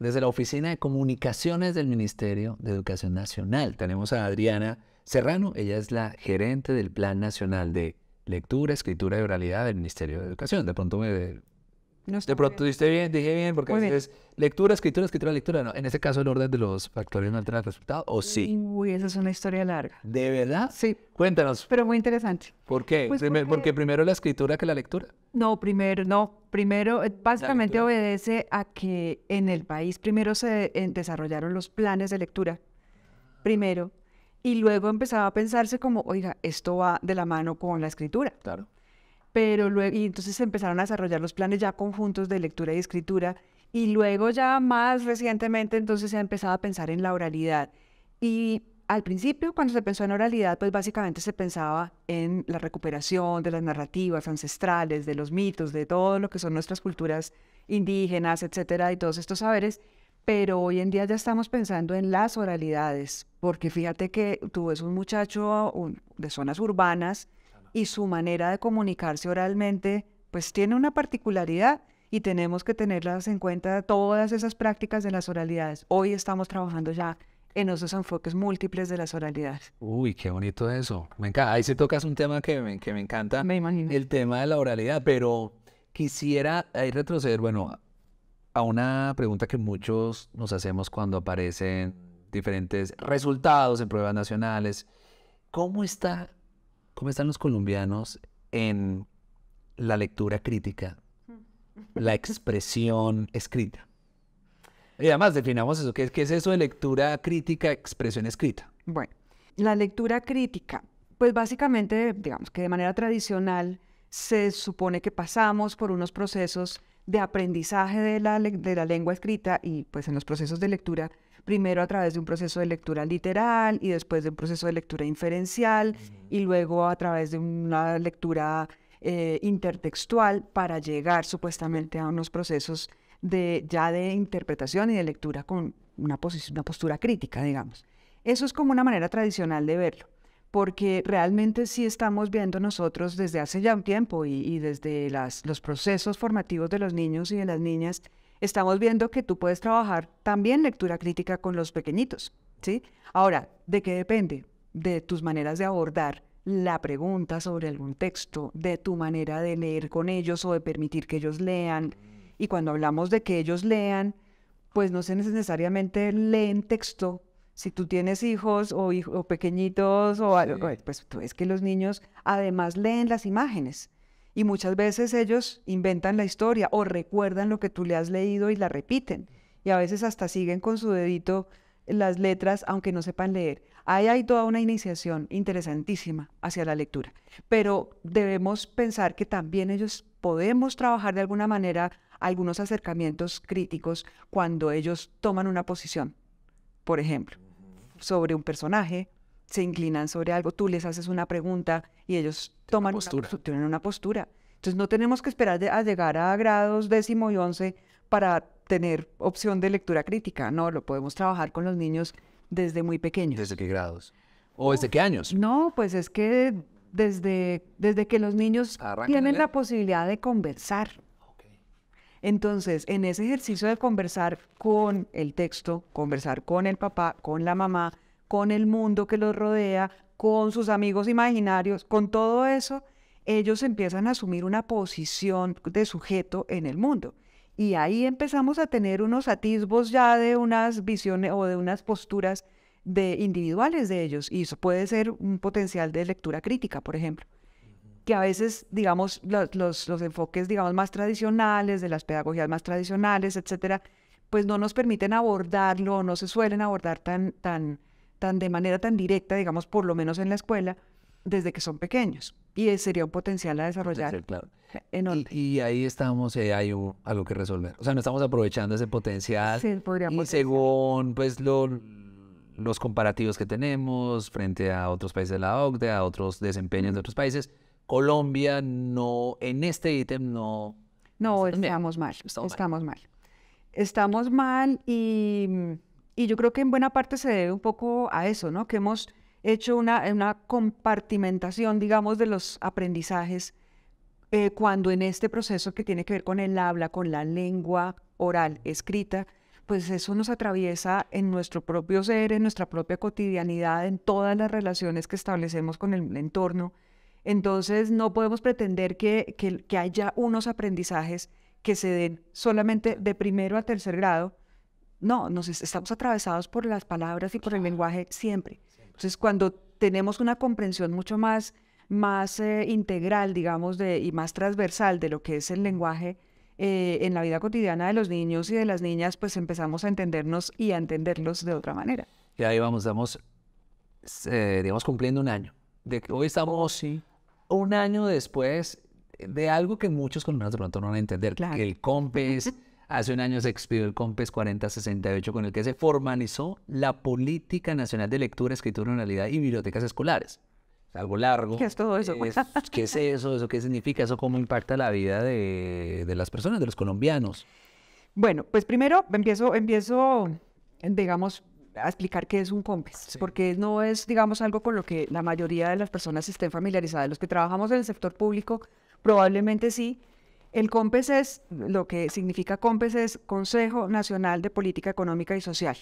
desde la Oficina de Comunicaciones del Ministerio de Educación Nacional. Tenemos a Adriana Serrano, ella es la gerente del Plan Nacional de Lectura, Escritura y Oralidad del Ministerio de Educación. De pronto me... No de pronto bien. bien, dije bien, porque lectura, escritura, escritura, lectura. No, en este caso el orden de los factores no altera el resultado, ¿o sí? Uy, esa es una historia larga. ¿De verdad? Sí. Cuéntanos. Pero muy interesante. ¿Por qué? Pues porque primero la escritura que la lectura. No, primero, no, primero, eh, básicamente obedece a que en el país primero se desarrollaron los planes de lectura, primero, y luego empezaba a pensarse como, oiga, esto va de la mano con la escritura. Claro. Pero luego, y entonces se empezaron a desarrollar los planes ya conjuntos de lectura y escritura, y luego ya más recientemente entonces se ha empezado a pensar en la oralidad. Y al principio, cuando se pensó en oralidad, pues básicamente se pensaba en la recuperación de las narrativas ancestrales, de los mitos, de todo lo que son nuestras culturas indígenas, etcétera, y todos estos saberes. Pero hoy en día ya estamos pensando en las oralidades, porque fíjate que tú es un muchacho de zonas urbanas y su manera de comunicarse oralmente, pues tiene una particularidad y tenemos que tenerlas en cuenta todas esas prácticas de las oralidades. Hoy estamos trabajando ya en esos enfoques múltiples de las oralidades. Uy, qué bonito eso. Me encanta. Ahí se tocas un tema que me, que me encanta. Me imagino. El tema de la oralidad, pero quisiera ahí retroceder, bueno, a una pregunta que muchos nos hacemos cuando aparecen diferentes resultados en pruebas nacionales. ¿Cómo, está, cómo están los colombianos en la lectura crítica, mm. la expresión escrita? Y además, definamos eso, ¿qué, es, es eso de lectura crítica, expresión escrita? Bueno, la lectura crítica, pues básicamente, digamos que de manera tradicional, se supone que pasamos por unos procesos de aprendizaje de la, de la, lengua escrita y pues en los procesos de lectura, primero a través de un proceso de lectura literal y después de un proceso de lectura inferencial y luego a través de una lectura eh, intertextual para llegar supuestamente a unos procesos de, ya de interpretación y de lectura con una, una postura crítica, digamos. Eso es como una manera tradicional de verlo, porque realmente sí estamos viendo nosotros desde hace ya un tiempo y, desde las, los procesos formativos de los niños y de las niñas, estamos viendo que tú puedes trabajar también lectura crítica con los pequeñitos, ¿sí? Ahora, ¿de qué depende? De tus maneras de abordar la pregunta sobre algún texto, de tu manera de leer con ellos o de permitir que ellos lean, y cuando hablamos de que ellos lean, pues no se necesariamente leen texto. Si tú tienes hijos o, pequeñitos, o, algo pues tú ves que los niños además leen las imágenes. Y muchas veces ellos inventan la historia o recuerdan lo que tú le has leído y la repiten. Y a veces hasta siguen con su dedito las letras aunque no sepan leer. Ahí hay toda una iniciación interesantísima hacia la lectura. Pero debemos pensar que también ellos podemos trabajar de alguna manera algunos acercamientos críticos cuando ellos toman una posición, por ejemplo, sobre un personaje, se inclinan sobre algo, tú les haces una pregunta y ellos toman una postura. postura. Entonces no tenemos que esperar a llegar a grados décimo y once para tener opción de lectura crítica, no, lo podemos trabajar con los niños desde muy pequeños. ¿Desde qué grados? ¿O desde qué años? No, pues es que desde, desde que los niños tienen la posibilidad de conversar. Entonces, en ese ejercicio de conversar con el texto, conversar con el papá, con la mamá, con el mundo que los rodea, con sus amigos imaginarios, con todo eso, ellos empiezan a asumir una posición de sujeto en el mundo. Y ahí empezamos a tener unos atisbos ya de unas visiones o de unas posturas de individuales de ellos. Y eso puede ser un potencial de lectura crítica, por ejemplo que a veces, digamos, los, los, los, enfoques, digamos, más tradicionales, de las pedagogías más tradicionales, etcétera, pues no nos permiten abordarlo, no se suelen abordar tan, tan, tan de manera tan directa, digamos, por lo menos en la escuela, desde que son pequeños. Y sería un potencial a desarrollar. Y, ahí estamos, eh, hay algo que resolver. O sea, no estamos aprovechando ese potencial. Y según, pues, los comparativos que tenemos frente a otros países de la OCDE, a otros desempeños de otros países, Colombia no, en este ítem no. No, estamos mal, estamos, mal. Estamos mal y, yo creo que en buena parte se debe un poco a eso, ¿no? Que hemos hecho una, compartimentación, digamos, de los aprendizajes eh, cuando en este proceso que tiene que ver con el habla, con la lengua oral, escrita, pues eso nos atraviesa en nuestro propio ser, en nuestra propia cotidianidad, en todas las relaciones que establecemos con el entorno. Entonces no podemos pretender que, que, haya unos aprendizajes que se den solamente de primero a tercer grado. No, nos estamos atravesados por las palabras y por el lenguaje siempre. Entonces cuando tenemos una comprensión mucho más, más eh, integral, digamos, de, y más transversal de lo que es el lenguaje, eh, en la vida cotidiana de los niños y de las niñas, pues empezamos a entendernos y a entenderlos de otra manera. Y ahí vamos, eh, digamos, cumpliendo un año. hoy estamos sí un año después eh, de algo que muchos colombianos de pronto no van a entender, el COMPES, hace un año se expidió el COMPES 4068, con el que se formalizó la Política Nacional de Lectura, Escritura, Oralidad y Bibliotecas Escolares. Es algo largo. ¿Qué es todo eso? ¿Qué es eso? ¿Eso qué significa? ¿Eso cómo impacta la vida de, de las personas, de los colombianos? Bueno, pues primero empiezo, empiezo digamos, a explicar qué es un COMPES, porque no es, digamos, algo con lo que la mayoría de las personas estén familiarizadas. Los que trabajamos en el sector público, probablemente sí. El COMPES es, lo que significa COMPES es Consejo Nacional de Política Económica y Social.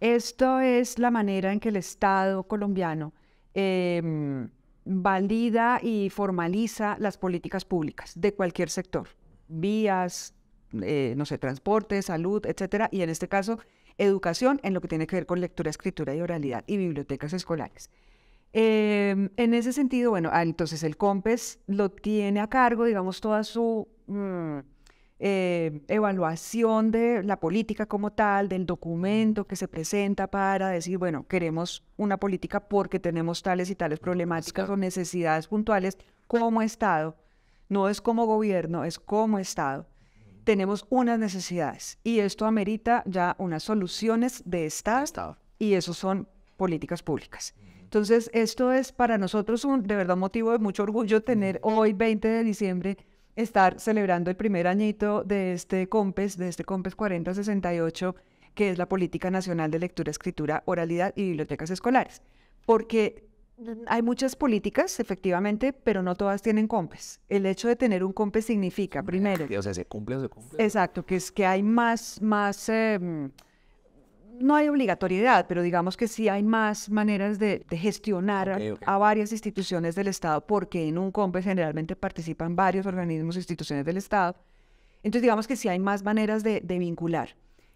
Esto es la manera en que el Estado colombiano em, valida y formaliza las políticas públicas de cualquier sector, vías, eh, no sé, transporte, salud, etcétera, y en este caso, educación en lo que tiene que ver con lectura, escritura y oralidad y bibliotecas escolares. Em, en ese sentido, bueno, ah, entonces el COMPES lo tiene a cargo, digamos, toda su mm, eh, evaluación de la política como tal, del documento que se presenta para decir, bueno, queremos una política porque tenemos tales y tales problemáticas o necesidades puntuales como Estado. No es como gobierno, es como Estado tenemos unas necesidades y esto amerita ya unas soluciones de Estado, Estado. y eso son políticas públicas. Entonces, esto es para nosotros un, de verdad un motivo de mucho orgullo tener hoy, 20 de diciembre, estar celebrando el primer añito de este COMPES, de este COMPES 4068, que es la Política Nacional de Lectura, Escritura, Oralidad y Bibliotecas Escolares. Porque hay muchas políticas, efectivamente, pero no todas tienen COMPES. El hecho de tener un COMPES significa, primero... O sea, se cumple o se cumple. Exacto, que es que hay más, más... Em, no hay obligatoriedad, pero digamos que sí hay más maneras de, gestionar A, varias instituciones del Estado, porque en un COMPES generalmente participan varios organismos e instituciones del Estado. Entonces, digamos que sí hay más maneras de, vincular.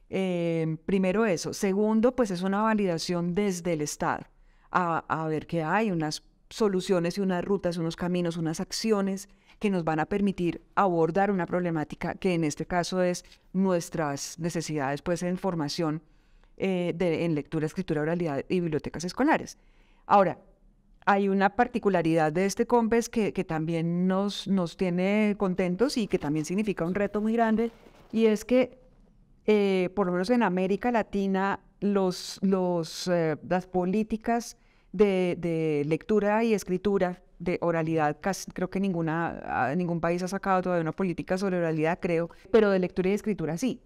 Em, primero eso. Segundo, pues es una validación desde el Estado a, ver qué hay, unas soluciones y unas rutas, unos caminos, unas acciones que nos van a permitir abordar una problemática que en este caso es nuestras necesidades pues en formación eh, en lectura, escritura, oralidad y bibliotecas escolares. Ahora, hay una particularidad de este COMPES que, también nos, tiene contentos y que también significa un reto muy grande y es que eh, por lo menos en América Latina los, eh, las políticas de, lectura y escritura, de oralidad, creo que ah, ningún país ha sacado todavía una política sobre oralidad, creo, pero de lectura y escritura sí,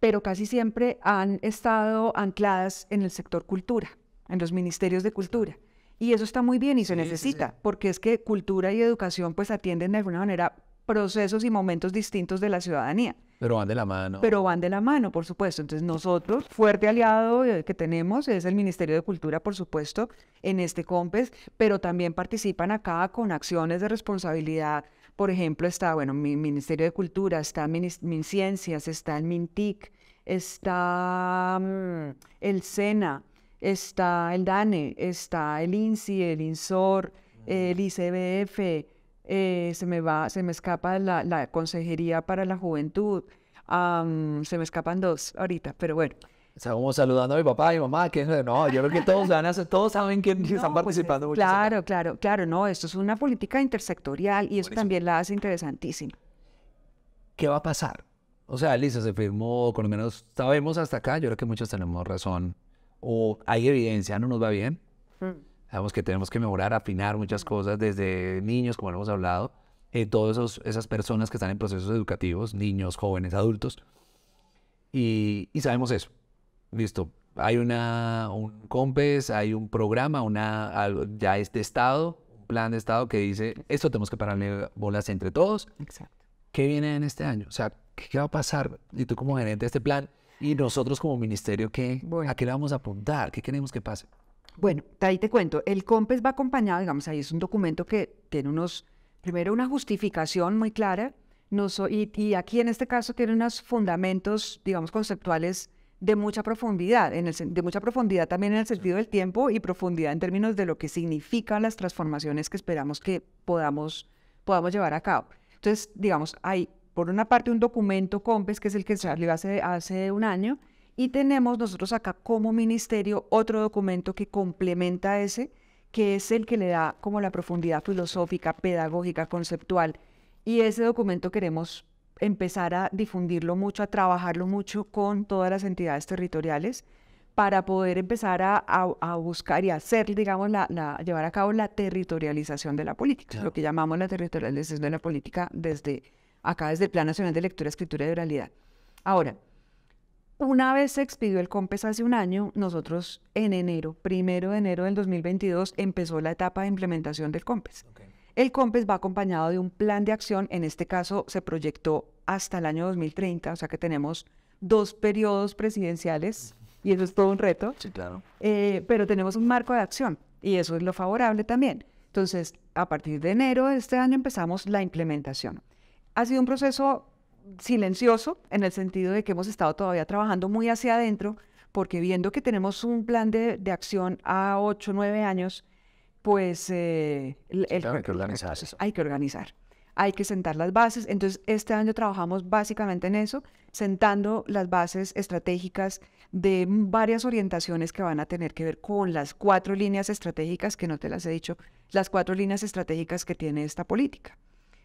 pero casi siempre han estado ancladas en el sector cultura, en los ministerios de cultura. Y eso está muy bien y se necesita, porque es que cultura y educación pues atienden de alguna manera procesos y momentos distintos de la ciudadanía. Pero van de la mano. Pero van de la mano, por supuesto. Entonces nosotros, fuerte aliado eh, que tenemos es el Ministerio de Cultura, por supuesto, en este COMPES, pero también participan acá con acciones de responsabilidad. Por ejemplo, está, bueno, mi Ministerio de Cultura, está MinCiencias, está el MinTIC, está mm, el SENA, está el DANE, está el INSI, el INSOR, mm. el ICBF, eh, se me va, se me escapa la, la consejería para la juventud, se me escapan dos ahorita, pero bueno. Estamos saludando a mi papá y mi mamá, que no, yo creo que todos, todos saben que están pues, eh, participando. claro, claro, claro, no, esto es una política intersectorial y eso también la hace interesantísima. ¿Qué va a pasar? O sea, Lisa se firmó, con lo menos sabemos hasta acá, yo creo que muchos tenemos razón, o hay evidencia, no nos va bien. Mm. Sabemos que tenemos que mejorar, afinar muchas cosas desde niños, como hemos hablado, eh, todas esas personas que están en procesos educativos, niños, jóvenes, adultos. Y, sabemos eso. Listo. Hay una, un COMPES, hay un programa, una, ya es de Estado, un plan de Estado que dice, esto tenemos que pararle bolas entre todos. Exacto. ¿Qué viene en este año? O sea, ¿qué, va a pasar? Y tú como gerente de este plan, y nosotros como ministerio, ¿qué, ¿a qué le vamos a apuntar? ¿Qué queremos que pase? Bueno, ahí te cuento, el COMPES va acompañado, digamos, ahí es un documento que tiene unos, primero una justificación muy clara, no y, aquí en este caso tiene unos fundamentos, digamos, conceptuales de mucha profundidad, de mucha profundidad también en el sentido del tiempo y profundidad en términos de lo que significan las transformaciones que esperamos que podamos, llevar a cabo. Entonces, digamos, hay por una parte un documento COMPES, que es el que salió hace, hace un año, y tenemos nosotros acá como ministerio otro documento que complementa ese, que es el que le da como la profundidad filosófica, pedagógica, conceptual. Y ese documento queremos empezar a difundirlo mucho, a trabajarlo mucho con todas las entidades territoriales para poder empezar a, buscar y hacer, digamos, la, llevar a cabo la territorialización de la política, lo que llamamos la territorialización de la política desde acá, desde el Plan Nacional de Lectura, Escritura y Oralidad. Ahora, una vez se expidió el COMPES hace un año, nosotros en enero, primero de enero del 2022, empezó la etapa de implementación del COMPES. El COMPES va acompañado de un plan de acción, en este caso se proyectó hasta el año 2030, o sea que tenemos dos periodos presidenciales y eso es todo un reto. Sí, claro. Eh, pero tenemos un marco de acción y eso es lo favorable también. Entonces, a partir de enero de este año empezamos la implementación. Ha sido un proceso silencioso, en el sentido de que hemos estado todavía trabajando muy hacia adentro, porque viendo que tenemos un plan de, acción a 8, 9 años, pues... Eh, que organizar Hay que organizar, hay que sentar las bases. Entonces, este año trabajamos básicamente en eso, sentando las bases estratégicas de varias orientaciones que van a tener que ver con las cuatro líneas estratégicas, que no te las he dicho, las cuatro líneas estratégicas que tiene esta política.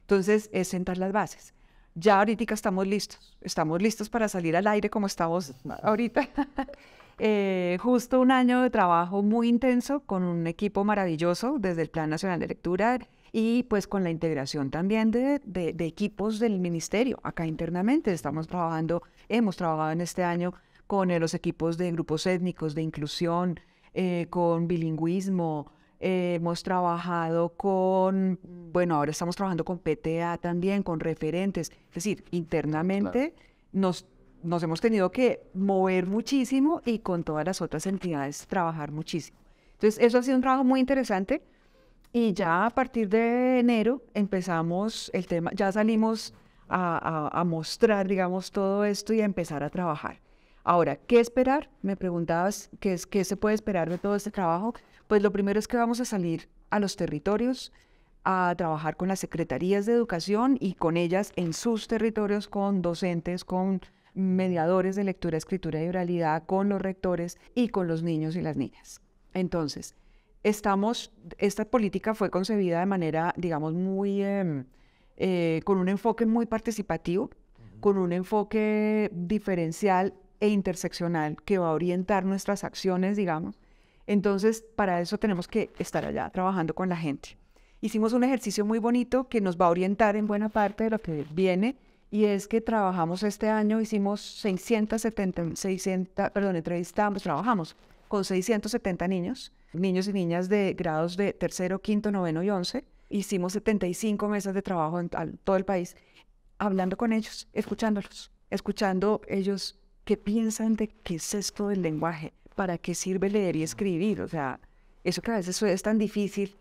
Entonces, es sentar las bases ya ahorita estamos listos, estamos listos para salir al aire como estamos ahorita. Eh, justo un año de trabajo muy intenso con un equipo maravilloso desde el Plan Nacional de Lectura y pues con la integración también de, equipos del ministerio. Acá internamente estamos trabajando, hemos trabajado en este año con los equipos de grupos étnicos, de inclusión, eh, con bilingüismo, eh, hemos trabajado con, mm. bueno, ahora estamos trabajando con PTA también, con referentes. Es decir, internamente nos, nos hemos tenido que mover muchísimo y con todas las otras entidades trabajar muchísimo. Entonces, eso ha sido un trabajo muy interesante. Y ya a partir de enero empezamos el tema, ya salimos a, mostrar, digamos, todo esto y a empezar a trabajar. Ahora, ¿qué esperar? Me preguntabas, ¿qué, ¿qué se puede esperar de todo este trabajo? Pues lo primero es que vamos a salir a los territorios a trabajar con las secretarías de educación y con ellas en sus territorios, con docentes, con mediadores de lectura, escritura y oralidad, con los rectores y con los niños y las niñas. Entonces, estamos, esta política fue concebida de manera, digamos, muy, em, eh, con un enfoque muy participativo, con un enfoque diferencial e interseccional que va a orientar nuestras acciones, digamos, entonces, para eso tenemos que estar allá trabajando con la gente. Hicimos un ejercicio muy bonito que nos va a orientar en buena parte de lo que viene y es que trabajamos este año, hicimos 670, 600, perdón, entrevistamos, trabajamos con 670 niños, niños y niñas de grados de tercero, quinto, noveno y once. Hicimos 75 mesas de trabajo en todo el país, hablando con ellos, escuchándolos, escuchando ellos qué piensan de qué es esto del lenguaje, ¿para qué sirve leer y escribir? O sea, eso que a veces es tan difícil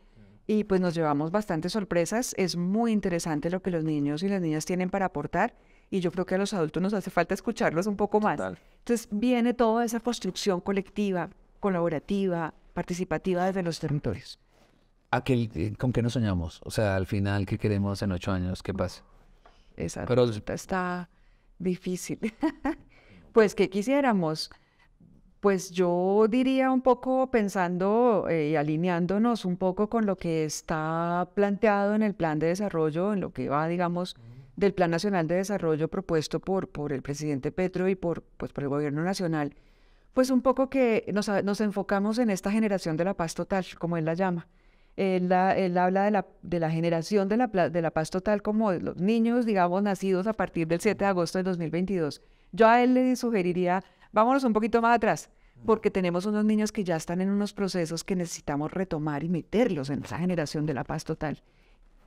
y pues nos llevamos bastantes sorpresas. Es muy interesante lo que los niños y las niñas tienen para aportar y yo creo que a los adultos nos hace falta escucharlos un poco más. Entonces viene toda esa construcción colectiva, colaborativa, participativa desde los territorios. Eh, ¿Con qué nos soñamos? O sea, al final, ¿qué queremos en ocho años? ¿Qué pasa? Esa Pero... está difícil. pues, que quisiéramos? Pues yo diría un poco pensando eh, y alineándonos un poco con lo que está planteado en el plan de desarrollo, en lo que va, digamos, del Plan Nacional de Desarrollo propuesto por, por el presidente Petro y por, pues, por el gobierno nacional, pues un poco que nos, nos enfocamos en esta generación de la paz total, como él la llama. Él, la, habla de la, generación de la, de paz total como los niños, digamos, nacidos a partir del 7 de agosto de 2022. Yo a él le sugeriría Vámonos un poquito más atrás, porque tenemos unos niños que ya están en unos procesos que necesitamos retomar y meterlos en esa generación de la paz total.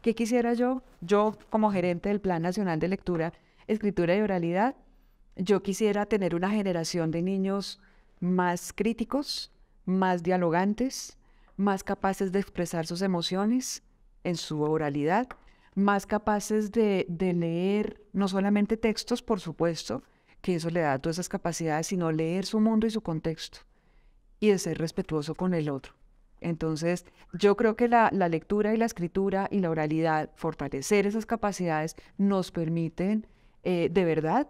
¿Qué quisiera yo? Yo, como gerente del Plan Nacional de Lectura, Escritura y Oralidad, yo quisiera tener una generación de niños más críticos, más dialogantes, más capaces de expresar sus emociones en su oralidad, más capaces de, de leer no solamente textos, por supuesto, que eso le da todas esas capacidades, sino leer su mundo y su contexto y de ser respetuoso con el otro. Entonces, yo creo que la, lectura y la escritura y la oralidad, fortalecer esas capacidades, nos permiten eh, de verdad,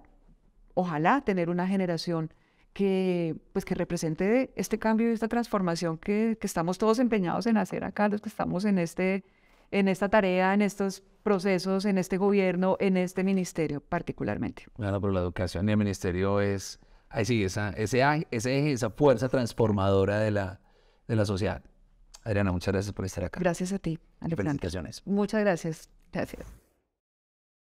ojalá, tener una generación que, pues, que represente este cambio y esta transformación que, estamos todos empeñados en hacer acá, los que estamos en, este, en esta tarea, en estos procesos en este gobierno, en este ministerio particularmente. Bueno, por la educación y el ministerio es, ahí sí, esa, ese, esa fuerza transformadora de la, de la sociedad. Adriana, muchas gracias por estar acá. Gracias a ti, Muchas gracias. Gracias.